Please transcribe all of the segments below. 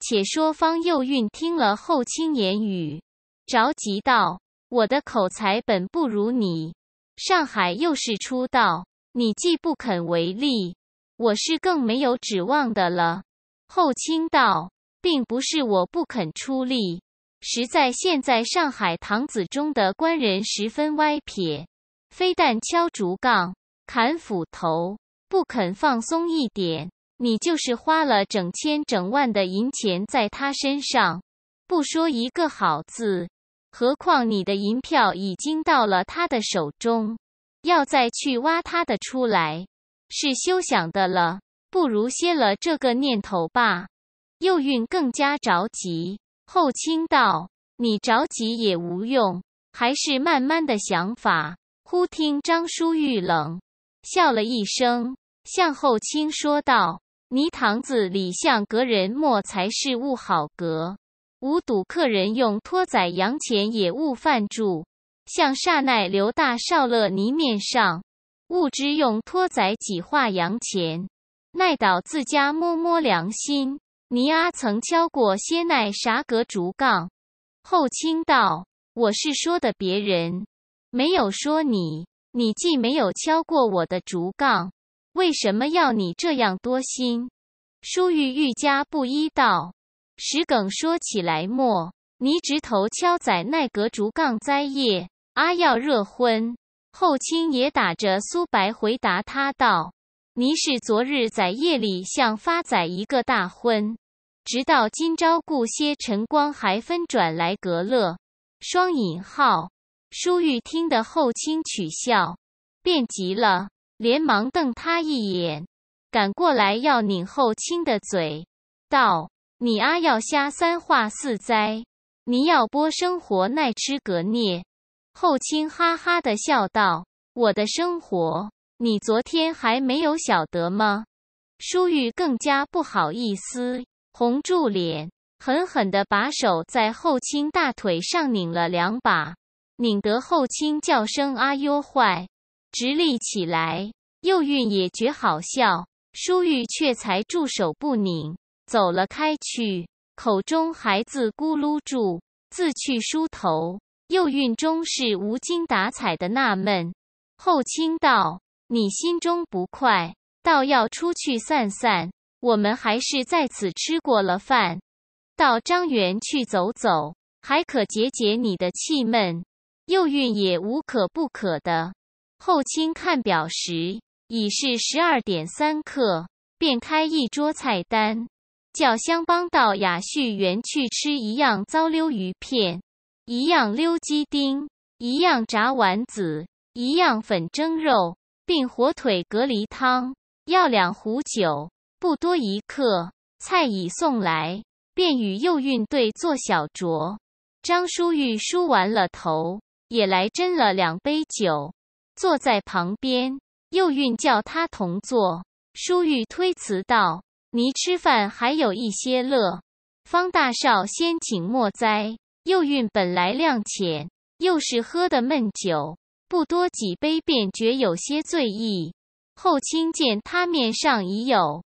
且说方幼韵听了后轻言语，着急道：“我的口才本不如你，上海又是出道，你既不肯为力，我是更没有指望的了。”后清道：“并不是我不肯出力，实在现在上海堂子中的官人十分歪撇，非但敲竹杠、砍斧头，不肯放松一点。”你就是花了整千整万的银钱在他身上，不说一个好字，何况你的银票已经到了他的手中，要再去挖他的出来，是休想的了。不如歇了这个念头吧。右运更加着急，后卿道：“你着急也无用，还是慢慢的想法。”忽听张叔玉冷笑了一声，向后倾说道。泥塘子里向隔人莫才是物好隔，吾赌客人用托仔洋钱也勿犯住。向煞奈刘大少乐泥面上，勿知用托仔几画洋钱，奈倒自家摸摸良心。泥阿曾敲过些奈啥隔竹杠，后清道我是说的别人，没有说你。你既没有敲过我的竹杠。为什么要你这样多心？舒玉愈加不依道，石梗说起来莫，你直头敲宰奈格竹杠栽叶阿要热昏。后卿也打着苏白回答他道：“你是昨日在夜里向发仔一个大昏，直到今朝顾歇晨光还分转来格乐。”双引号，舒玉听得后卿取笑，便急了。连忙瞪他一眼，赶过来要拧后清的嘴，道：“你阿要瞎三话四哉？你要剥生活耐吃格孽？”后清哈哈的笑道：“我的生活，你昨天还没有晓得吗？”舒玉更加不好意思，红住脸，狠狠的把手在后清大腿上拧了两把，拧得后清叫声“阿哟坏”。直立起来，右运也觉好笑，舒玉却才住手不拧，走了开去，口中还自咕噜住，自去梳头。右运终是无精打采的纳闷。后卿道：“你心中不快，倒要出去散散，我们还是在此吃过了饭，到张园去走走，还可解解你的气闷。”右运也无可不可的。后卿看表时已是十二点三刻，便开一桌菜单，叫香帮到雅叙园去吃一样糟溜鱼片，一样溜鸡丁，一样炸丸子，一样粉蒸肉，并火腿隔离汤，要两壶酒，不多一刻，菜已送来，便与右运队坐小酌。张书玉梳完了头，也来斟了两杯酒。坐在旁边，右运叫他同坐。舒玉推辞道：“你吃饭还有一些乐，方大少先请莫灾。”右运本来量浅，又是喝的闷酒，不多几杯便觉有些醉意。后卿见他面上已有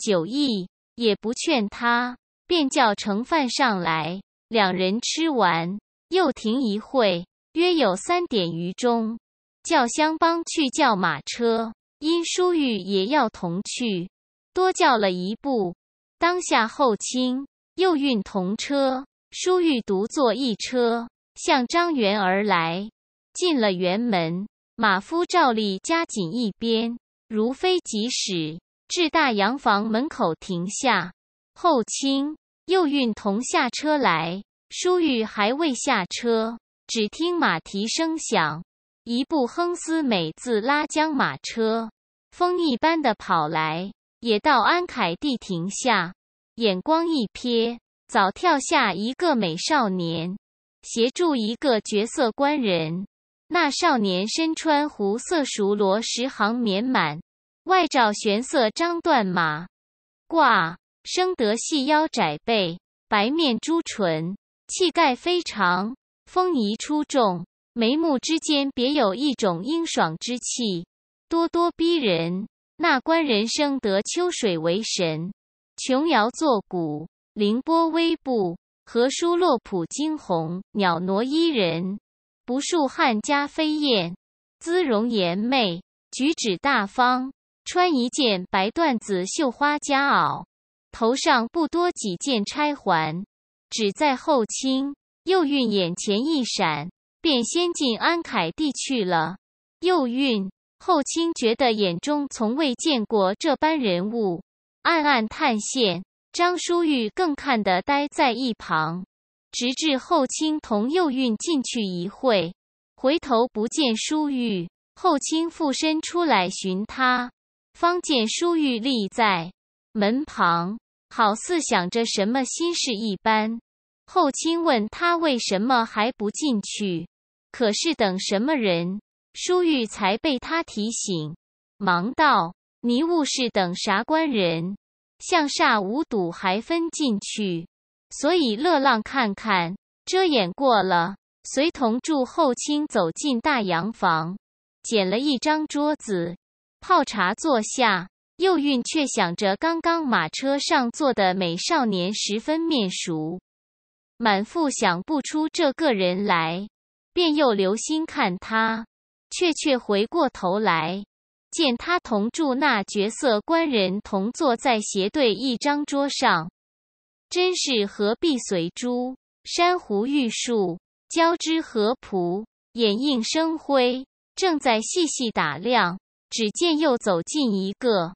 酒意，也不劝他，便叫盛饭上来。两人吃完，又停一会，约有三点余钟。叫相帮去叫马车，因舒玉也要同去，多叫了一步。当下后卿、又运同车，舒玉独坐一车，向张园而来。进了园门，马夫照例加紧一边，如飞疾驶，至大洋房门口停下。后卿、又运同下车来，舒玉还未下车，只听马蹄声响。一部亨斯美字拉江马车，风一般的跑来，也到安凯蒂停下。眼光一瞥，早跳下一个美少年，协助一个绝色官人。那少年身穿湖色熟罗十行棉满，外罩玄色张缎马褂，生得细腰窄背，白面朱唇，气概非常，风仪出众。眉目之间别有一种英爽之气，咄咄逼人。那官人生得秋水为神，琼瑶作古，凌波微步，何舒洛浦惊鸿。鸟挪伊人，不数汉家飞燕。姿容妍媚，举止大方，穿一件白缎子绣花夹袄，头上不多几件钗环，只在后倾，又晕眼前一闪。便先进安凯地去了。又运后卿觉得眼中从未见过这般人物，暗暗叹羡。张书玉更看得呆在一旁，直至后卿同又运进去一会，回头不见书玉，后卿附身出来寻他，方见书玉立在门旁，好似想着什么心事一般。后卿问他为什么还不进去。可是等什么人？舒玉才被他提醒，忙道：“你误是等啥官人？向煞无睹还分进去。”所以乐浪看看遮掩过了，随同祝后卿走进大洋房，捡了一张桌子，泡茶坐下。右运却想着刚刚马车上坐的美少年十分面熟，满腹想不出这个人来。便又留心看他，却却回过头来，见他同住那绝色官人同坐在斜对一张桌上，真是何必随珠珊瑚玉树交织合浦掩映生辉，正在细细打量，只见又走进一个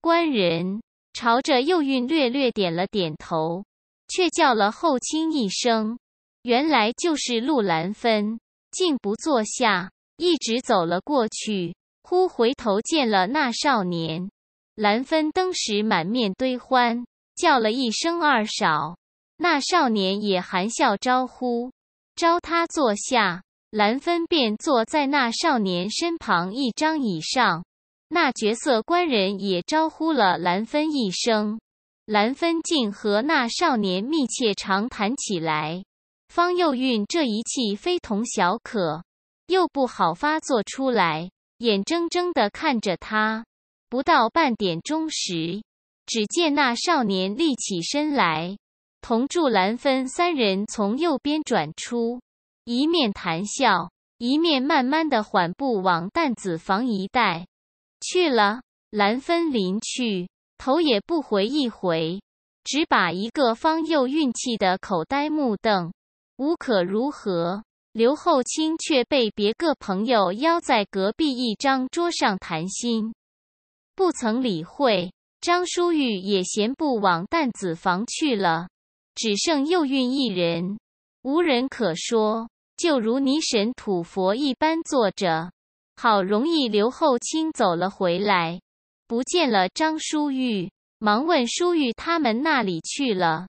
官人，朝着右运略略点了点头，却叫了后卿一声。原来就是陆兰芬，竟不坐下，一直走了过去。忽回头见了那少年，兰芬登时满面堆欢，叫了一声“二少”。那少年也含笑招呼，招他坐下。兰芬便坐在那少年身旁一张椅上。那角色官人也招呼了兰芬一声，兰芬竟和那少年密切长谈起来。方幼运这一气非同小可，又不好发作出来，眼睁睁的看着他。不到半点钟时，只见那少年立起身来，同祝兰芬三人从右边转出，一面谈笑，一面慢慢的缓步往淡子房一带去了。兰芬临去，头也不回一回，只把一个方幼运气的口呆目瞪。无可如何，刘厚卿却被别个朋友邀在隔壁一张桌上谈心，不曾理会。张书玉也闲不往担子房去了，只剩右运一人，无人可说，就如泥神土佛一般坐着。好容易刘厚卿走了回来，不见了张书玉，忙问书玉他们那里去了。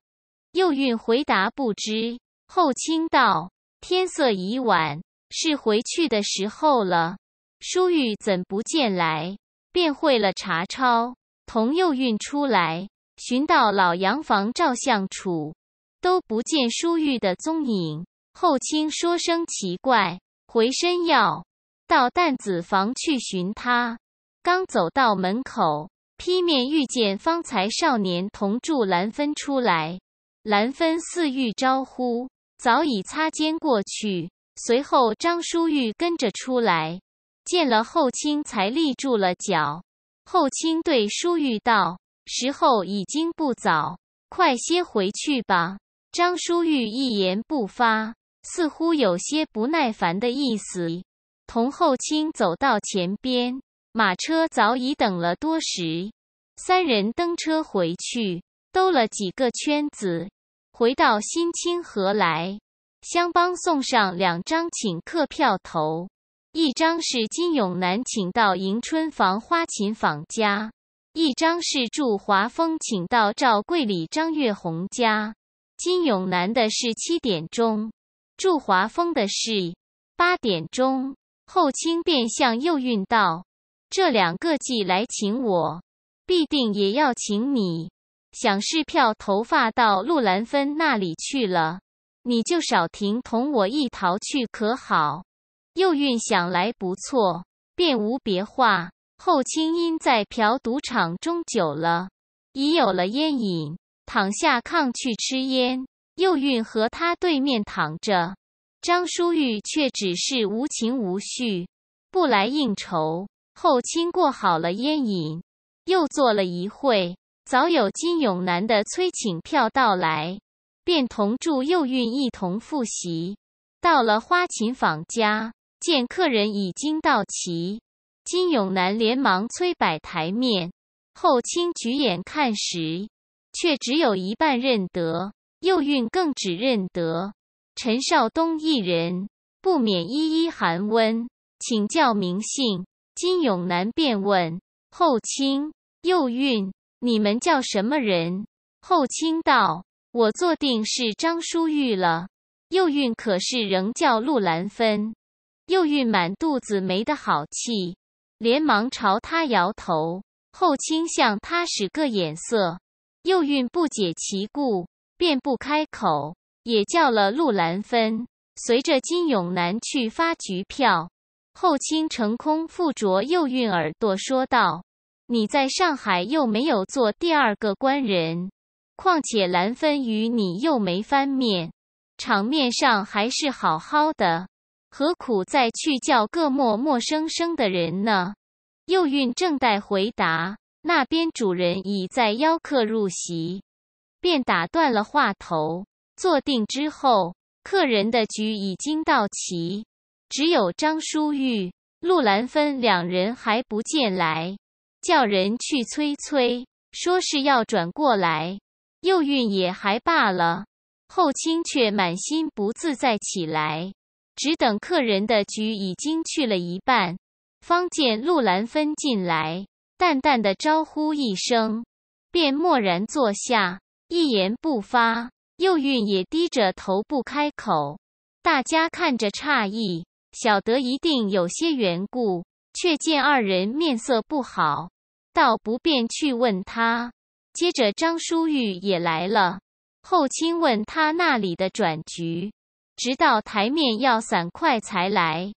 右运回答不知。后卿道：“天色已晚，是回去的时候了。舒玉怎不见来？便会了查抄，同又运出来寻到老洋房照相处，都不见舒玉的踪影。后卿说声奇怪，回身要到担子房去寻他，刚走到门口，劈面遇见方才少年同住兰芬出来，兰芬似欲招呼。”早已擦肩过去。随后，张淑玉跟着出来，见了后卿，才立住了脚。后卿对淑玉道：“时候已经不早，快些回去吧。”张淑玉一言不发，似乎有些不耐烦的意思。同后卿走到前边，马车早已等了多时，三人登车回去，兜了几个圈子。回到新清河来，相帮送上两张请客票头，一张是金永南请到迎春房花琴坊家，一张是祝华峰请到赵桂里张月红家。金永南的是七点钟，祝华峰的是八点钟。后清便向右运道，这两个既来请我，必定也要请你。想是漂头发到陆兰芬那里去了，你就少停同我一逃去，可好？又运想来不错，便无别话。后清因在嫖赌场中久了，已有了烟瘾，躺下炕去吃烟。又运和他对面躺着，张书玉却只是无情无绪，不来应酬。后清过好了烟瘾，又坐了一会。早有金永南的催请票到来，便同祝佑运一同复习。到了花琴坊家，见客人已经到齐，金永南连忙催摆台面。后卿举眼看时，却只有一半认得，右运更只认得陈少东一人，不免一一寒温请教名姓。金永南便问后卿、右运。你们叫什么人？后卿道：“我坐定是张书玉了。”右运可是仍叫陆兰芬？右运满肚子没的好气，连忙朝他摇头。后卿向他使个眼色，右运不解其故，便不开口，也叫了陆兰芬，随着金永南去发局票。后卿乘空附着右运耳朵说道。你在上海又没有做第二个官人，况且兰芬与你又没翻面，场面上还是好好的，何苦再去叫个陌陌生生的人呢？右运正待回答，那边主人已在邀客入席，便打断了话头。坐定之后，客人的局已经到齐，只有张书玉、陆兰芬两人还不见来。叫人去催催，说是要转过来。又韵也还罢了，后卿却满心不自在起来。只等客人的局已经去了一半，方见陆兰芬进来，淡淡的招呼一声，便默然坐下，一言不发。又韵也低着头不开口，大家看着诧异，晓得一定有些缘故，却见二人面色不好。倒不便去问他。接着张书玉也来了，后卿问他那里的转局，直到台面要散快才来。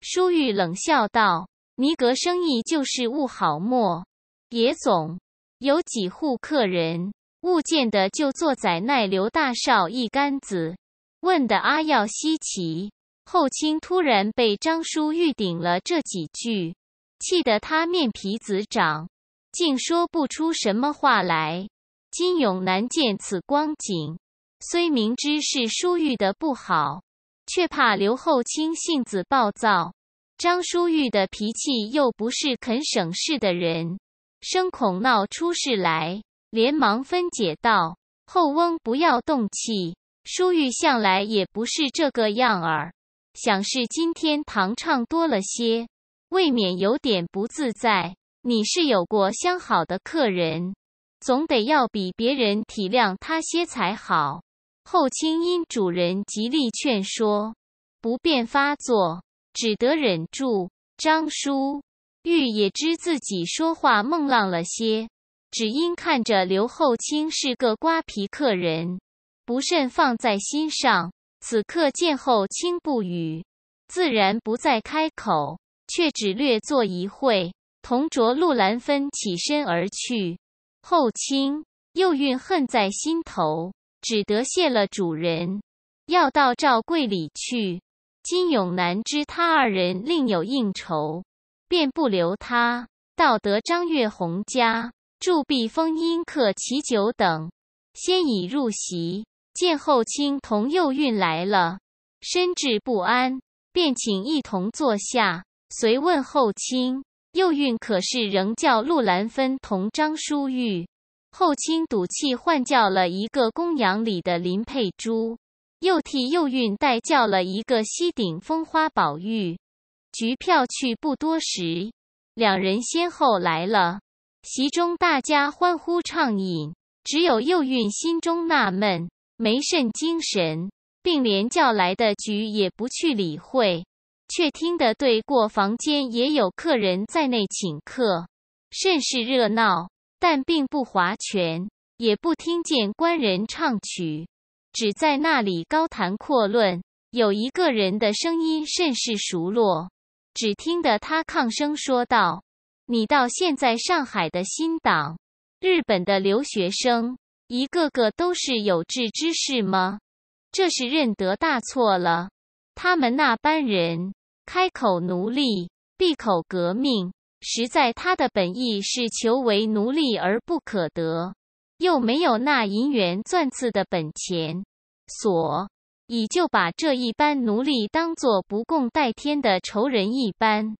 书玉冷笑道：“尼格生意就是物好墨，别总有几户客人物见的就坐在那刘大少一杆子，问的阿要稀奇。”后卿突然被张书玉顶了这几句，气得他面皮子长。竟说不出什么话来。金永南见此光景，虽明知是舒玉的不好，却怕刘后卿性子暴躁，张舒玉的脾气又不是肯省事的人，生恐闹出事来，连忙分解道：“后翁不要动气，舒玉向来也不是这个样儿，想是今天糖唱多了些，未免有点不自在。”你是有过相好的客人，总得要比别人体谅他些才好。后卿因主人极力劝说，不便发作，只得忍住。张叔玉也知自己说话孟浪了些，只因看着刘后卿是个瓜皮客人，不甚放在心上。此刻见后卿不语，自然不再开口，却只略坐一会。同着陆兰芬起身而去，后卿、又运恨在心头，只得谢了主人，要到赵贵里去。金永南知他二人另有应酬，便不留他，到得张月红家，祝毕风阴客齐酒等，先已入席，见后卿同右运来了，深至不安，便请一同坐下，随问后卿。右韵可是仍叫陆兰芬同张淑玉，后卿赌气换叫了一个公羊里的林佩珠，又替右韵代叫了一个西顶风花宝玉。局票去不多时，两人先后来了，席中大家欢呼畅饮，只有右韵心中纳闷，没甚精神，并连叫来的局也不去理会。却听得对过房间也有客人在内请客，甚是热闹，但并不划拳，也不听见官人唱曲，只在那里高谈阔论。有一个人的声音甚是熟络，只听得他抗声说道：“你到现在上海的新党，日本的留学生，一个个都是有志之士吗？这是认得大错了。他们那班人。”开口奴隶，闭口革命，实在他的本意是求为奴隶而不可得，又没有那银元钻刺的本钱，所以就把这一般奴隶当做不共戴天的仇人一般。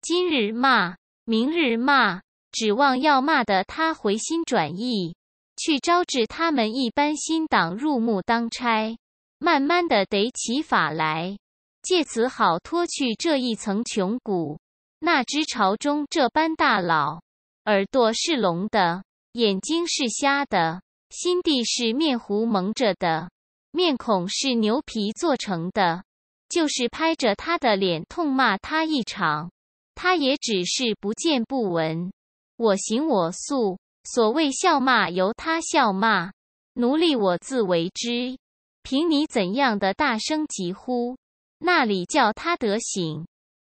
今日骂，明日骂，指望要骂的他回心转意，去招致他们一般新党入幕当差，慢慢的得起法来。借此好脱去这一层穷骨。那只朝中这般大佬，耳朵是聋的，眼睛是瞎的，心地是面糊蒙着的，面孔是牛皮做成的。就是拍着他的脸痛骂他一场，他也只是不见不闻，我行我素。所谓笑骂由他笑骂，奴隶我自为之。凭你怎样的大声疾呼！那里叫他得行，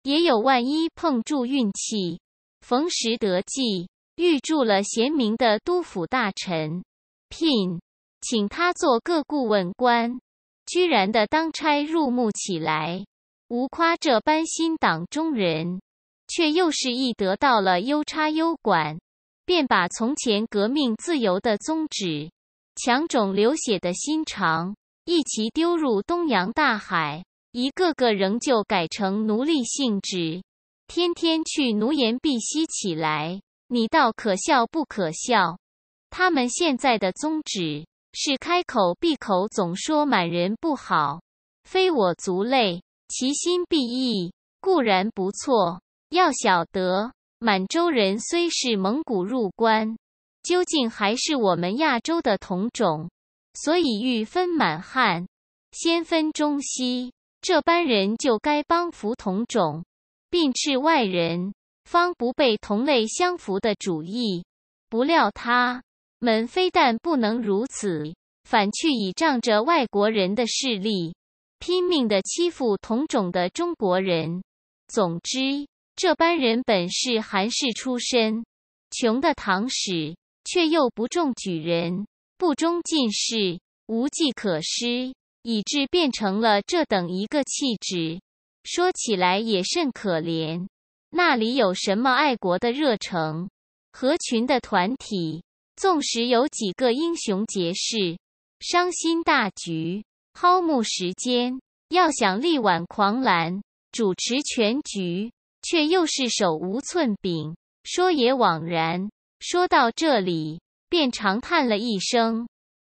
也有万一碰住运气，逢时得计，遇住了贤明的督府大臣，聘请他做各顾问官，居然的当差入幕起来。无夸这般新党中人，却又是一得到了优差优管，便把从前革命自由的宗旨，强种流血的心肠，一齐丢入东洋大海。一个个仍旧改成奴隶性质，天天去奴颜婢膝起来，你倒可笑不可笑？他们现在的宗旨是开口闭口总说满人不好，非我族类，其心必异，固然不错。要晓得，满洲人虽是蒙古入关，究竟还是我们亚洲的同种，所以欲分满汉，先分中西。这般人就该帮扶同种，并斥外人，方不被同类相扶的主义。不料他们非但不能如此，反去倚仗着外国人的势力，拼命的欺负同种的中国人。总之，这般人本是韩氏出身，穷的唐史，却又不中举人，不中进士，无计可施。以致变成了这等一个气质，说起来也甚可怜。那里有什么爱国的热诚，合群的团体？纵使有几个英雄杰士，伤心大局，耗目时间，要想力挽狂澜，主持全局，却又是手无寸柄，说也枉然。说到这里，便长叹了一声。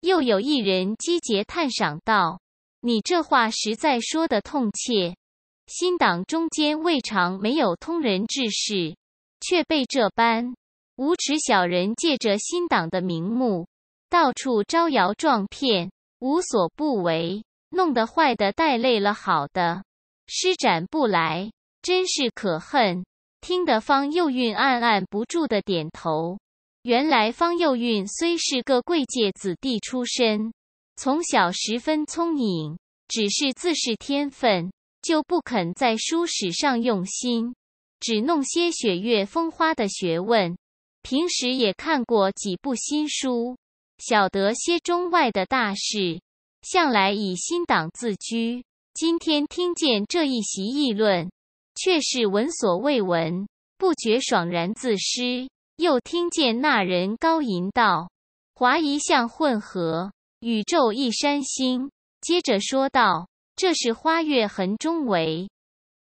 又有一人击节叹赏道：“你这话实在说得痛切。新党中间未尝没有通人志士，却被这般无耻小人借着新党的名目，到处招摇撞骗，无所不为，弄得坏的带累了好的，施展不来，真是可恨。”听得方幼韵暗暗不住的点头。原来方幼韵虽是个贵介子弟出身，从小十分聪颖，只是自恃天分，就不肯在书史上用心，只弄些雪月风花的学问。平时也看过几部新书，晓得些中外的大事，向来以新党自居。今天听见这一席议论，却是闻所未闻，不觉爽然自失。又听见那人高吟道：“华夷相混合，宇宙一山星。”接着说道：“这是花月痕中为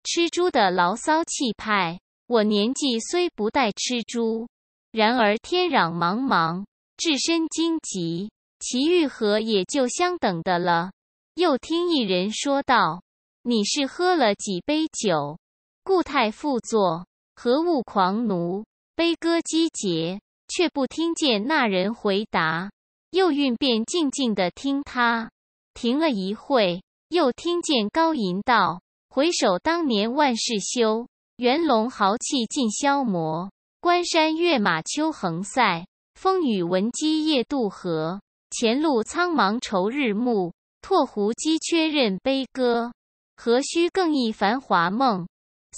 吃猪的牢骚气派。我年纪虽不带吃猪，然而天壤茫茫，置身荆棘，其愈合也就相等的了。”又听一人说道：“你是喝了几杯酒，故态复作，何物狂奴？”悲歌击节，却不听见那人回答。右运便静静地听他，停了一会，又听见高吟道：“回首当年万事休，元龙豪气尽消磨。关山跃马秋横塞，风雨闻鸡夜渡河。前路苍茫愁日暮，拓湖鸡缺任悲歌。何须更忆繁华梦，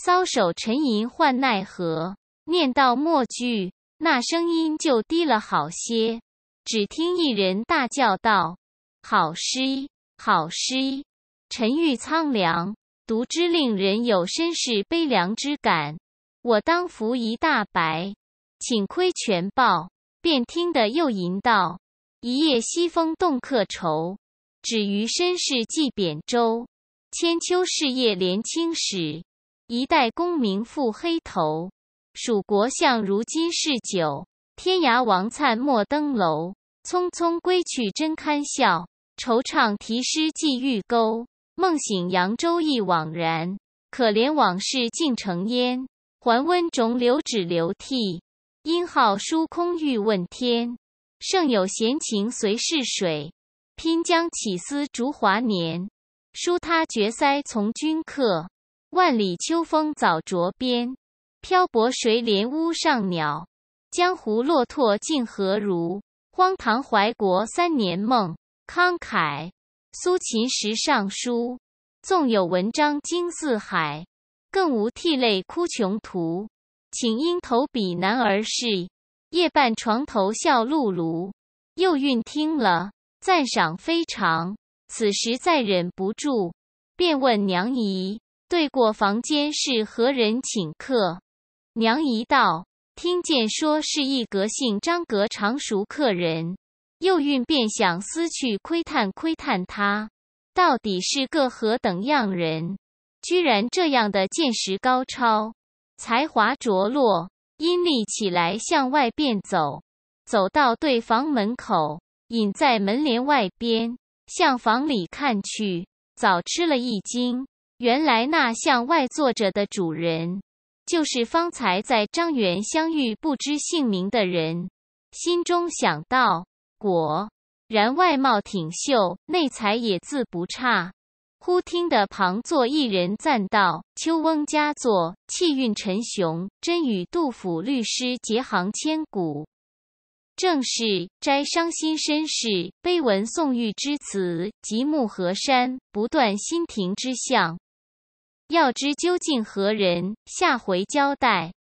搔首沉吟唤奈何。”念到末句，那声音就低了好些。只听一人大叫道：“好诗，好诗！沉郁苍凉，读之令人有身世悲凉之感。我当扶一大白，请亏全报。”便听得又吟道：“一夜西风动客愁，只余身世寄扁舟。千秋事业连青史，一代功名负黑头。”蜀国相如今是酒，天涯王粲莫登楼。匆匆归去真堪笑，惆怅题诗寄玉钩。梦醒扬州亦惘然，可怜往事尽成烟。桓温种柳只流涕，殷浩书空欲问天。胜有闲情随逝水，拼将起思逐华年。书他绝塞从军客，万里秋风早着边。漂泊谁怜屋上鸟，江湖落拓竟何如？荒唐怀国三年梦，慷慨苏秦时尚书。纵有文章惊四海，更无涕泪哭穷途。请缨投笔男儿事，夜半床头笑露卢。幼韵听了，赞赏非常。此时再忍不住，便问娘姨：对过房间是何人请客？娘一到，听见说是一阁姓张阁常熟客人，又运便想私去窥探窥探他，到底是个何等样人，居然这样的见识高超，才华卓落，阴立起来向外便走，走到对房门口，隐在门帘外边向房里看去，早吃了一惊，原来那向外坐着的主人。就是方才在张园相遇不知姓名的人，心中想到：果然外貌挺秀，内才也自不差。忽听得旁坐一人赞道：“秋翁佳作，气韵沉雄，真与杜甫律诗结行千古。”正是摘伤心身世，悲闻宋玉之词，极目河山，不断心亭之象。要知究竟何人，下回交代。